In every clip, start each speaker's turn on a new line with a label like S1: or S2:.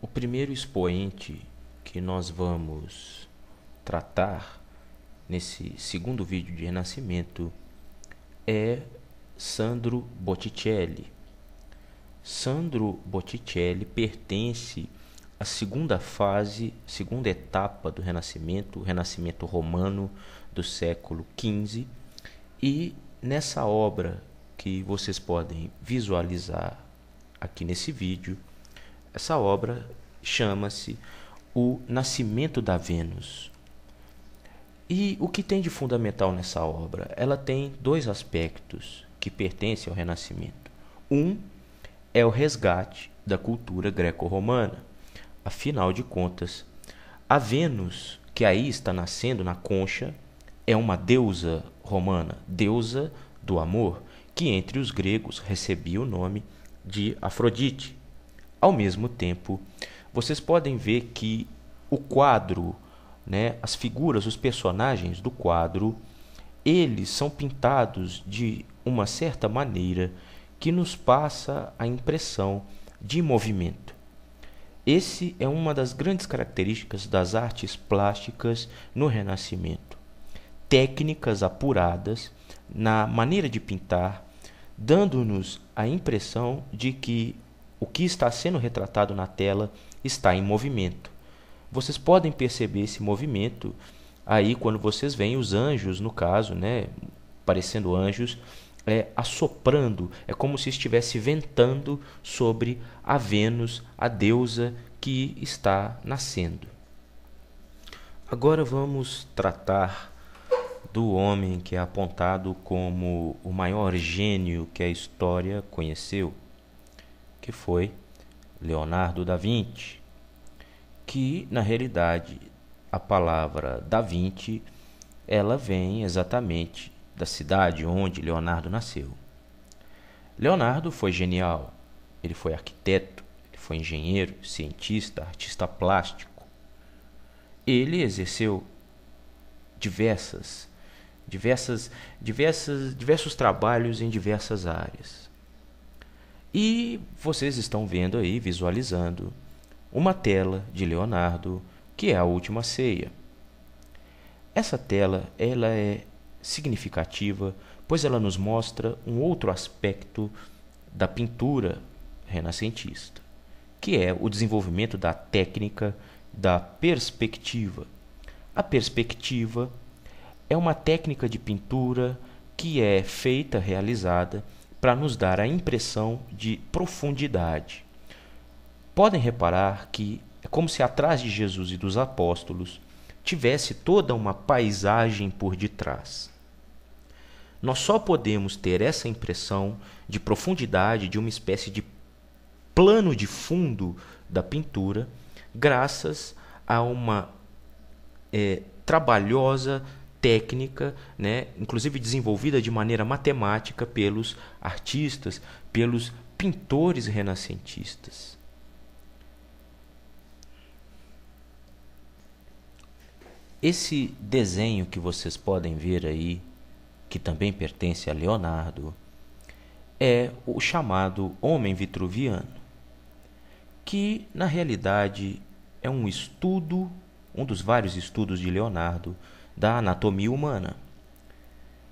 S1: O primeiro expoente que nós vamos tratar nesse segundo vídeo de Renascimento é Sandro Botticelli. Sandro Botticelli pertence à segunda fase, segunda etapa do Renascimento, o Renascimento romano do século XV, e nessa obra que vocês podem visualizar aqui nesse vídeo, essa obra chama-se O Nascimento da Vênus. E o que tem de fundamental nessa obra? Ela tem dois aspectos que pertencem ao Renascimento. Um é o resgate da cultura greco-romana. Afinal de contas, a Vênus, que aí está nascendo na concha, é uma deusa romana, deusa do amor, que entre os gregos recebia o nome de Afrodite. Ao mesmo tempo, vocês podem ver que o quadro, né, as figuras, os personagens do quadro, eles são pintados de uma certa maneira que nos passa a impressão de movimento. Esse é uma das grandes características das artes plásticas no Renascimento. Técnicas apuradas na maneira de pintar, dando-nos a impressão de que o que está sendo retratado na tela está em movimento. Vocês podem perceber esse movimento aí quando vocês veem os anjos, no caso, né, parecendo anjos, é, assoprando, é como se estivesse ventando sobre a Vênus, a deusa que está nascendo. Agora vamos tratar do homem que é apontado como o maior gênio que a história conheceu que foi Leonardo da Vinci, que na realidade a palavra da Vinci ela vem exatamente da cidade onde Leonardo nasceu. Leonardo foi genial. Ele foi arquiteto, ele foi engenheiro, cientista, artista plástico. Ele exerceu diversas diversas diversas diversos trabalhos em diversas áreas. E vocês estão vendo aí, visualizando, uma tela de Leonardo, que é a última ceia. Essa tela ela é significativa, pois ela nos mostra um outro aspecto da pintura renascentista, que é o desenvolvimento da técnica da perspectiva. A perspectiva é uma técnica de pintura que é feita, realizada para nos dar a impressão de profundidade. Podem reparar que é como se atrás de Jesus e dos apóstolos tivesse toda uma paisagem por detrás. Nós só podemos ter essa impressão de profundidade, de uma espécie de plano de fundo da pintura, graças a uma é, trabalhosa técnica, né, inclusive desenvolvida de maneira matemática pelos artistas, pelos pintores renascentistas. Esse desenho que vocês podem ver aí, que também pertence a Leonardo, é o chamado Homem Vitruviano, que na realidade é um estudo, um dos vários estudos de Leonardo da anatomia humana.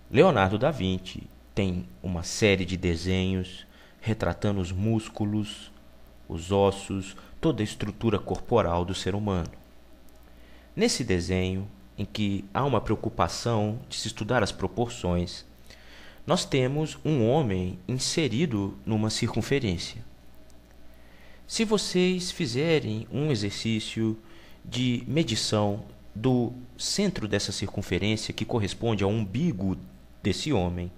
S1: Leonardo da Vinci tem uma série de desenhos retratando os músculos, os ossos, toda a estrutura corporal do ser humano. Nesse desenho, em que há uma preocupação de se estudar as proporções, nós temos um homem inserido numa circunferência. Se vocês fizerem um exercício de medição do centro dessa circunferência, que corresponde ao umbigo desse homem,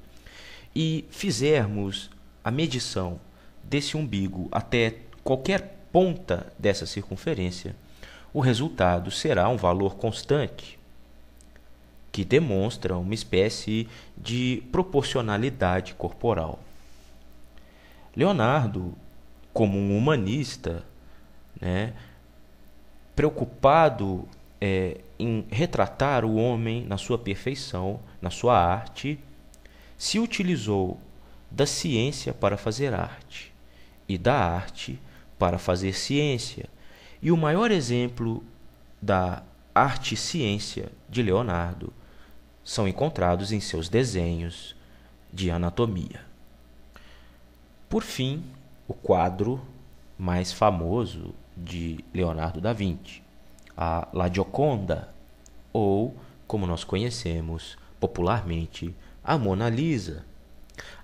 S1: e fizermos a medição desse umbigo até qualquer ponta dessa circunferência, o resultado será um valor constante, que demonstra uma espécie de proporcionalidade corporal. Leonardo, como um humanista, né, preocupado é, em retratar o homem na sua perfeição, na sua arte, se utilizou da ciência para fazer arte e da arte para fazer ciência. E o maior exemplo da arte-ciência de Leonardo são encontrados em seus desenhos de anatomia. Por fim, o quadro mais famoso de Leonardo da Vinci, a La Gioconda, ou, como nós conhecemos popularmente, a Mona Lisa.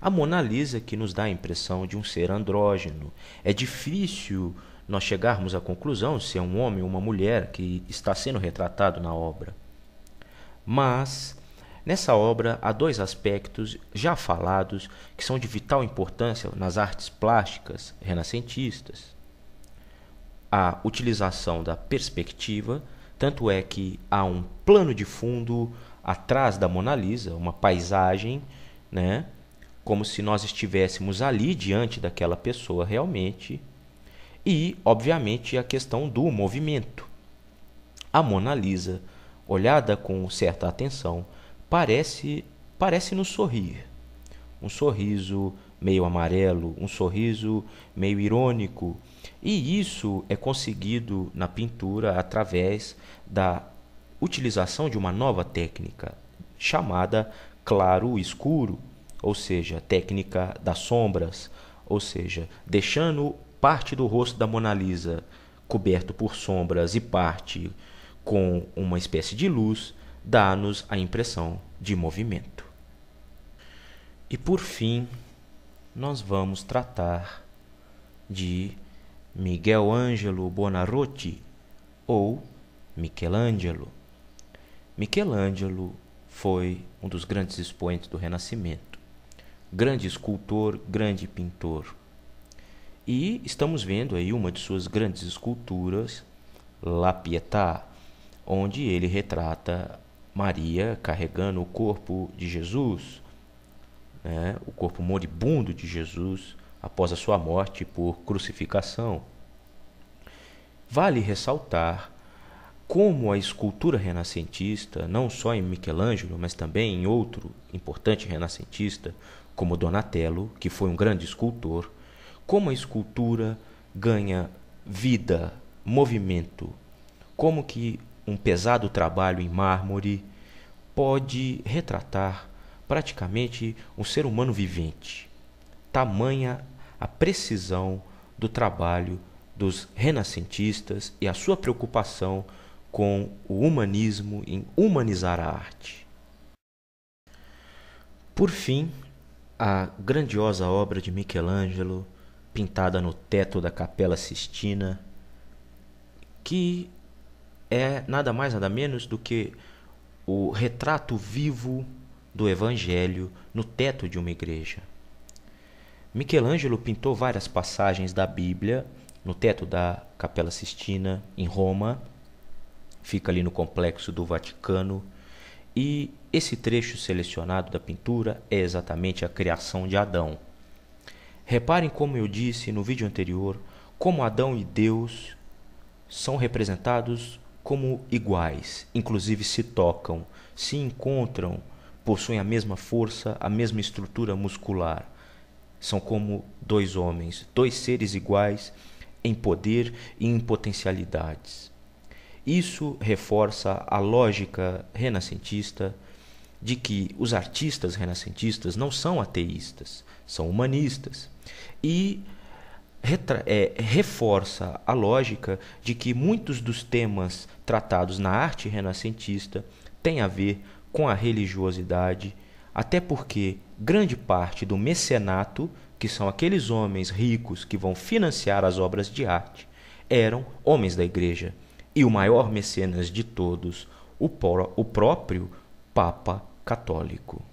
S1: A Mona Lisa que nos dá a impressão de um ser andrógeno. É difícil nós chegarmos à conclusão se é um homem ou uma mulher que está sendo retratado na obra. Mas nessa obra há dois aspectos já falados que são de vital importância nas artes plásticas renascentistas a utilização da perspectiva, tanto é que há um plano de fundo atrás da Mona Lisa, uma paisagem, né? como se nós estivéssemos ali diante daquela pessoa realmente. E, obviamente, a questão do movimento. A Mona Lisa, olhada com certa atenção, parece parece nos sorrir. Um sorriso meio amarelo, um sorriso meio irônico. E isso é conseguido na pintura através da utilização de uma nova técnica chamada claro escuro, ou seja, técnica das sombras, ou seja, deixando parte do rosto da Mona Lisa coberto por sombras e parte com uma espécie de luz, dá-nos a impressão de movimento. E por fim, nós vamos tratar de Miguel Ângelo Bonarotti ou Michelangelo. Michelangelo foi um dos grandes expoentes do Renascimento, grande escultor, grande pintor. E estamos vendo aí uma de suas grandes esculturas, La Pietà, onde ele retrata Maria carregando o corpo de Jesus né, o corpo moribundo de Jesus após a sua morte por crucificação. Vale ressaltar como a escultura renascentista, não só em Michelangelo, mas também em outro importante renascentista, como Donatello, que foi um grande escultor, como a escultura ganha vida, movimento, como que um pesado trabalho em mármore pode retratar praticamente um ser humano vivente. Tamanha a precisão do trabalho dos renascentistas e a sua preocupação com o humanismo em humanizar a arte. Por fim, a grandiosa obra de Michelangelo, pintada no teto da Capela Sistina, que é nada mais nada menos do que o retrato vivo do Evangelho no teto de uma igreja. Michelangelo pintou várias passagens da Bíblia no teto da Capela Sistina, em Roma, fica ali no complexo do Vaticano, e esse trecho selecionado da pintura é exatamente a criação de Adão. Reparem como eu disse no vídeo anterior, como Adão e Deus são representados como iguais, inclusive se tocam, se encontram possuem a mesma força, a mesma estrutura muscular. São como dois homens, dois seres iguais em poder e em potencialidades. Isso reforça a lógica renascentista de que os artistas renascentistas não são ateístas, são humanistas. E é, reforça a lógica de que muitos dos temas tratados na arte renascentista têm a ver com a religiosidade, até porque grande parte do mecenato, que são aqueles homens ricos que vão financiar as obras de arte, eram homens da igreja. E o maior mecenas de todos, o, o próprio Papa Católico.